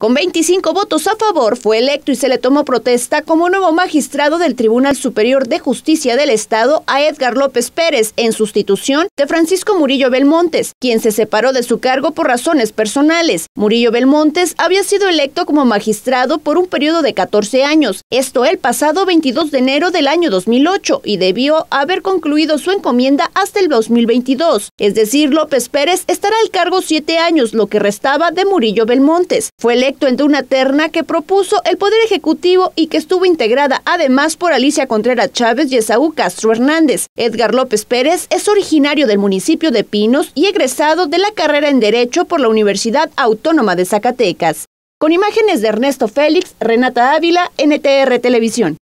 Con 25 votos a favor, fue electo y se le tomó protesta como nuevo magistrado del Tribunal Superior de Justicia del Estado a Edgar López Pérez, en sustitución de Francisco Murillo Belmontes, quien se separó de su cargo por razones personales. Murillo Belmontes había sido electo como magistrado por un periodo de 14 años, esto el pasado 22 de enero del año 2008, y debió haber concluido su encomienda hasta el 2022. Es decir, López Pérez estará al cargo siete años, lo que restaba de Murillo Belmontes. Fue electo directo entre una terna que propuso el Poder Ejecutivo y que estuvo integrada además por Alicia Contreras Chávez y Esaú Castro Hernández. Edgar López Pérez es originario del municipio de Pinos y egresado de la carrera en Derecho por la Universidad Autónoma de Zacatecas. Con imágenes de Ernesto Félix, Renata Ávila, NTR Televisión.